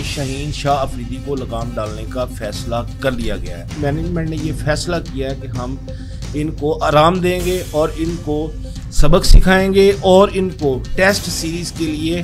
शहीन शाह अफरीदी को लगाम डालने का फैसला कर लिया गया है मैनेजमेंट ने यह फैसला किया है कि हम इनको आराम देंगे और इनको सबक सिखाएंगे और इनको टेस्ट सीरीज़ के लिए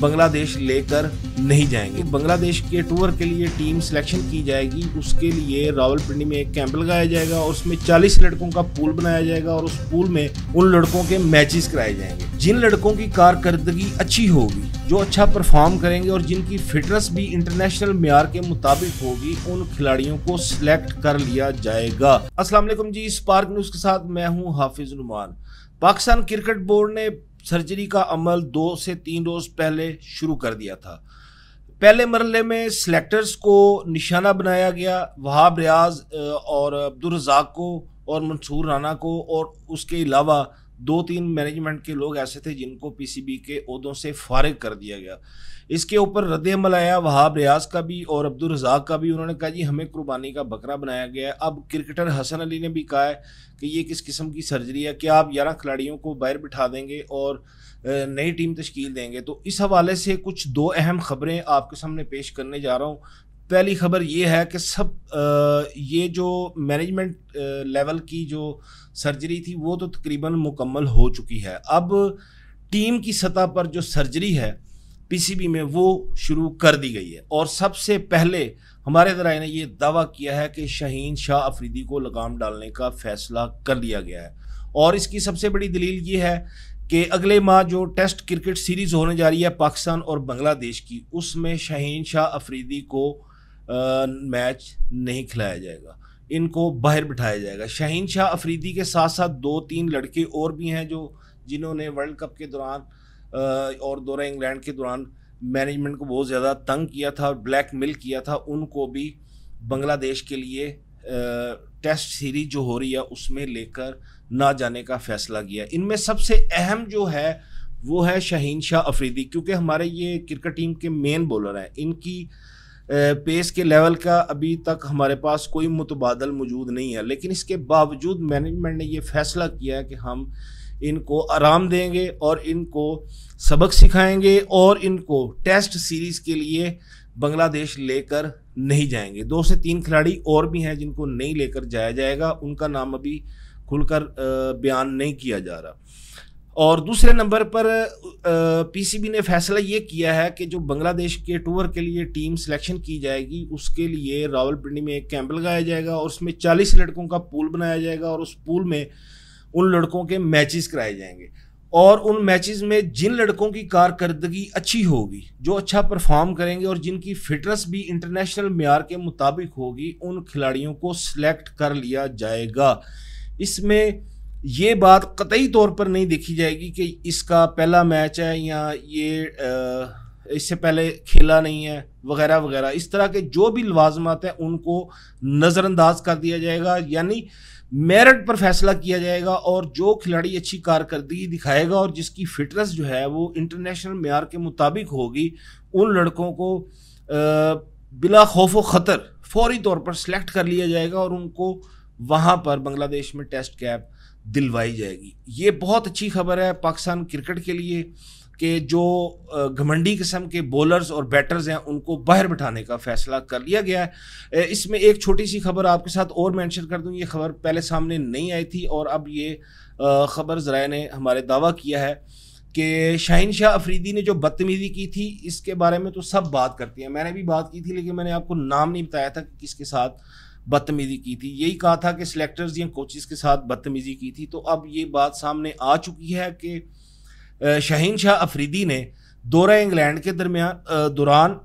बांग्लादेश लेकर नहीं जाएंगे बांग्लादेश के टूर के लिए टीम सिलेक्शन की जाएगी उसके लिए रावलपिंडी में एक कैंप लगाया जाएगा और उसमें 40 लड़कों का पूल बनाया जाएगा और उस पूल में उन लड़कों के मैचेस कराए जाएंगे जिन लड़कों की कारकर्दगी अच्छी होगी जो अच्छा परफॉर्म करेंगे और जिनकी फिटनेस भी इंटरनेशनल मैार के मुताबिक होगी उन खिलाड़ियों को सिलेक्ट कर लिया जाएगा असलम जी स्पार्क न्यूज के साथ मैं हूँ हाफिज नुमान पाकिस्तान क्रिकेट बोर्ड ने सर्जरी का अमल दो से तीन रोज़ पहले शुरू कर दिया था पहले मरले में सिलेक्टर्स को निशाना बनाया गया वहाब रियाज और अब्दुलरजाक को और मंसूर राना को और उसके अलावा दो तीन मैनेजमेंट के लोग ऐसे थे जिनको पीसीबी के उदों से फारिग कर दिया गया इसके ऊपर रद्द अमल आया वहाब रियाज का भी और अब्दुल रजाक का भी उन्होंने कहा जी हमें कुर्बानी का बकरा बनाया गया है अब क्रिकेटर हसन अली ने भी कहा है कि ये किस किस्म की सर्जरी है कि आप ग्यारह खिलाड़ियों को बाहर बिठा देंगे और नई टीम तश्कील देंगे तो इस हवाले से कुछ दो अहम खबरें आपके सामने पेश करने जा रहा हूँ पहली खबर ये है कि सब ये जो मैनेजमेंट लेवल की जो सर्जरी थी वो तो तकरीबन मुकम्मल हो चुकी है अब टीम की सतह पर जो सर्जरी है पीसीबी में वो शुरू कर दी गई है और सबसे पहले हमारे दराय ने यह दावा किया है कि शहीन शाह अफरीदी को लगाम डालने का फैसला कर लिया गया है और इसकी सबसे बड़ी दलील ये है कि अगले माह जो टेस्ट क्रिकेट सीरीज़ होने जा रही है पाकिस्तान और बांग्लादेश की उसमें शहीन शाह अफरीदी को मैच नहीं खिलाया जाएगा इनको बाहर बिठाया जाएगा शाहीन शाह अफरीदी के साथ साथ दो तीन लड़के और भी हैं जो जिन्होंने वर्ल्ड कप के दौरान और दौरा इंग्लैंड के दौरान मैनेजमेंट को बहुत ज़्यादा तंग किया था और ब्लैक मिल किया था उनको भी बांग्लादेश के लिए टेस्ट सीरीज जो हो रही है उसमें लेकर ना जाने का फैसला किया इनमें सबसे अहम जो है वो है शाहीन शाह अफरीदी क्योंकि हमारे ये क्रिकेट टीम के मेन बॉलर हैं इनकी पेस के लेवल का अभी तक हमारे पास कोई मुतबादल मौजूद नहीं है लेकिन इसके बावजूद मैनेजमेंट ने ये फैसला किया है कि हम इनको आराम देंगे और इनको सबक सिखाएंगे और इनको टेस्ट सीरीज़ के लिए बांग्लादेश लेकर नहीं जाएंगे दो से तीन खिलाड़ी और भी हैं जिनको नहीं लेकर जाया जाएगा उनका नाम अभी खुलकर बयान नहीं किया जा रहा और दूसरे नंबर पर पीसीबी ने फैसला ये किया है कि जो बांग्लादेश के टूर के लिए टीम सिलेक्शन की जाएगी उसके लिए रावलपिंडी में एक कैंप लगाया जाएगा और उसमें चालीस लड़कों का पूल बनाया जाएगा और उस पूल में उन लड़कों के मैचेस कराए जाएंगे और उन मैचेस में जिन लड़कों की कारकर्दगी अच्छी होगी जो अच्छा परफॉर्म करेंगे और जिनकी फिटनेस भी इंटरनेशनल मैार के मुताबिक होगी उन खिलाड़ियों को सिलेक्ट कर लिया जाएगा इसमें ये बात कतई तौर पर नहीं देखी जाएगी कि इसका पहला मैच है या ये इससे पहले खेला नहीं है वगैरह वगैरह इस तरह के जो भी लवाजमत हैं उनको नज़रअंदाज कर दिया जाएगा यानी मेरिट पर फैसला किया जाएगा और जो खिलाड़ी अच्छी कारकर्दगी दिखाएगा और जिसकी फिटनेस जो है वो इंटरनेशनल मैार के मुताबिक होगी उन लड़कों को बिला खौफ ख़तर फौरी तौर पर सेलेक्ट कर लिया जाएगा और उनको वहाँ पर बांग्लादेश में टेस्ट कैप दिलवाई जाएगी ये बहुत अच्छी खबर है पाकिस्तान क्रिकेट के लिए कि जो घमंडी किस्म के बॉलर्स और बैटर्स हैं उनको बाहर बिठाने का फैसला कर लिया गया है इसमें एक छोटी सी खबर आपके साथ और मेंशन कर दूं ये खबर पहले सामने नहीं आई थी और अब ये खबर ज़रा ने हमारे दावा किया है कि शाहिन शाह अफरीदी ने जो बदतमीज़ी की थी इसके बारे में तो सब बात करती हैं मैंने भी बात की थी लेकिन मैंने आपको नाम नहीं बताया था कि किसके साथ बदतमीजी की थी यही कहा था कि सिलेक्टर्स या कोचिज़ के साथ बदतमीजी की थी तो अब ये बात सामने आ चुकी है कि शहीन शाह अफरीदी ने दौरा इंग्लैंड के दरमियान दौरान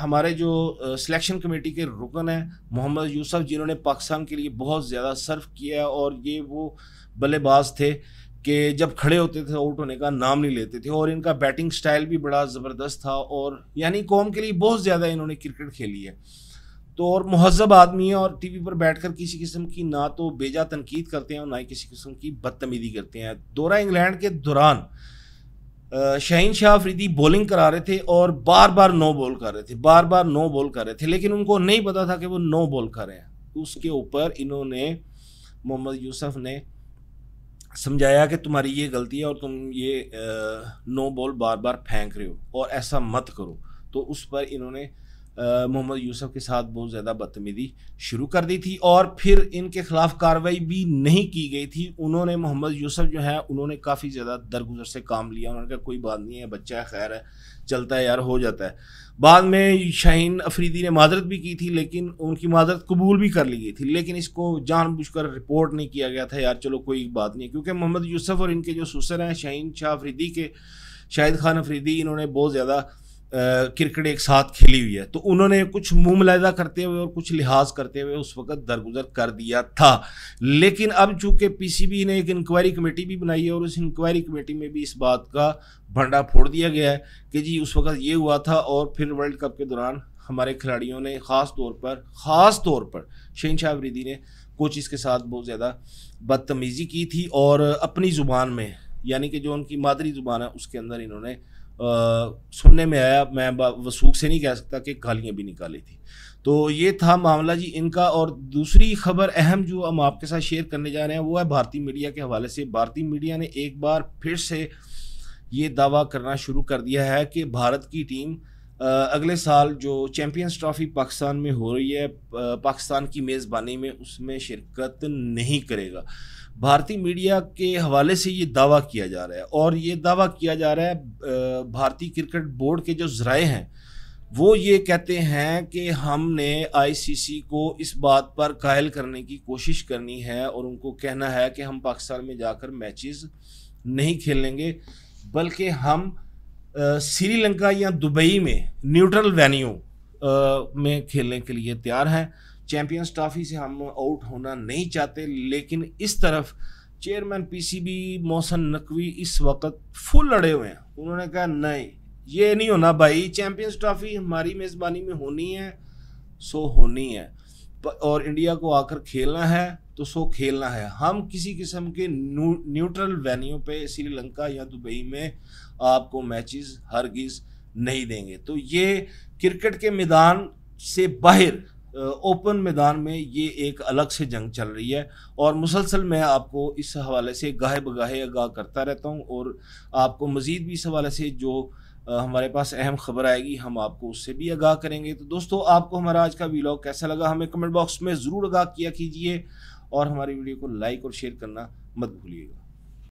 हमारे जो सिलेक्शन कमेटी के रुकन हैं मोहम्मद यूसुफ जिन्होंने पाकिस्तान के लिए बहुत ज़्यादा सर्व किया और ये वो बल्लेबाज थे कि जब खड़े होते थे आउट होने का नाम नहीं लेते थे और इनका बैटिंग स्टाइल भी बड़ा ज़बरदस्त था और यानी कौम के लिए बहुत ज़्यादा इन्होंने क्रिकेट खेली है तो और महजब आदमी है और टी वी पर बैठ कर किसी किस्म की ना तो बेजा तनकीद करते हैं और ना ही किसी किस्म की बदतमीजी करते हैं दौरा इंग्लैंड के दौरान शाहीन शाह अफरीदी बॉलिंग करा रहे थे और बार बार नो बॉल कर रहे थे बार बार नो बॉल कर रहे थे लेकिन उनको नहीं पता था कि वो नो बॉल कर रहे हैं उसके ऊपर इन्होंने मोहम्मद यूसुफ ने समझाया कि तुम्हारी ये गलती है और तुम ये नो बॉल बार बार फेंक रहे हो और ऐसा मत करो तो उस पर इन्होंने मोहम्मद यूसुफ के साथ बहुत ज़्यादा बदतमीजी शुरू कर दी थी और फिर इनके ख़िलाफ़ कार्रवाई भी नहीं की गई थी उन्होंने मोहम्मद यूसुफ जो है उन्होंने काफ़ी ज़्यादा दरगुजर से काम लिया उन्होंने कहा कोई बात नहीं है बच्चा है खैर है चलता है यार हो जाता है बाद में शाहीन अफरीदी ने माजरत भी की थी लेकिन उनकी माजरत कबूल भी कर ली गई थी लेकिन इसको जानबूझकर रिपोर्ट नहीं किया गया था यार चलो कोई बात नहीं क्योंकि मोहम्मद यूसुफ और इनके जो सुसर हैं शाहीन शाह अफरीदी के शाहिद खान अफरीदी इन्होंने बहुत ज़्यादा क्रिकेट एक साथ खेली हुई है तो उन्होंने कुछ मुँह मुलायदा करते हुए और कुछ लिहाज करते हुए उस वक्त दरगुजर कर दिया था लेकिन अब चूंकि पीसीबी ने एक इंक्वायरी कमेटी भी बनाई है और उस इंक्वायरी कमेटी में भी इस बात का भंडा फोड़ दिया गया है कि जी उस वक्त ये हुआ था और फिर वर्ल्ड कप के दौरान हमारे खिलाड़ियों ने ख़ास तौर पर ख़ास तौर पर शहन शाह ने कोच इसके साथ बहुत ज़्यादा बदतमीज़ी की थी और अपनी ज़ुबान में यानी कि जो उनकी मादरी ज़ुबान है उसके अंदर इन्होंने सुनने में आया मैं वसूख से नहीं कह सकता कि गालियाँ भी निकाली थी तो ये था मामला जी इनका और दूसरी खबर अहम जो हम आपके साथ शेयर करने जा रहे हैं वो है भारतीय मीडिया के हवाले से भारतीय मीडिया ने एक बार फिर से ये दावा करना शुरू कर दिया है कि भारत की टीम अगले साल जो चैम्पियंस ट्रॉफी पाकिस्तान में हो रही है पाकिस्तान की मेज़बानी में उसमें शिरकत नहीं करेगा भारतीय मीडिया के हवाले से ये दावा किया जा रहा है और ये दावा किया जा रहा है भारतीय क्रिकेट बोर्ड के जो जराए हैं वो ये कहते हैं कि हमने आईसीसी को इस बात पर कायल करने की कोशिश करनी है और उनको कहना है कि हम पाकिस्तान में जाकर मैचेस नहीं खेलेंगे बल्कि हम श्रीलंका या दुबई में न्यूट्रल वेन्यू में खेलने के लिए तैयार हैं चैंपियंस ट्रॉफी से हम आउट होना नहीं चाहते लेकिन इस तरफ चेयरमैन पीसीबी मोहसन नकवी इस वक्त फुल लड़े हुए हैं उन्होंने कहा नहीं ये नहीं होना भाई चैंपियंस ट्रॉफी हमारी मेज़बानी में होनी है सो होनी है और इंडिया को आकर खेलना है तो सो खेलना है हम किसी किस्म के न्यू, न्यूट्रल वेन्यू पे श्रीलंका या दुबई में आपको मैचेस हरगिज़ नहीं देंगे तो ये क्रिकेट के मैदान से बाहर ओपन मैदान में ये एक अलग से जंग चल रही है और मुसलसल मैं आपको इस हवाले से गाहे बगाहे आगाह करता रहता हूँ और आपको मज़ीद भी इस हवाले से जो हमारे पास अहम खबर आएगी हम आपको उससे भी आगाह करेंगे तो दोस्तों आपको हमारा आज का वीलॉग कैसा लगा हमें कमेंट बॉक्स में ज़रूर आगाह किया कीजिए और हमारी वीडियो को लाइक और शेयर करना मत भूलिएगा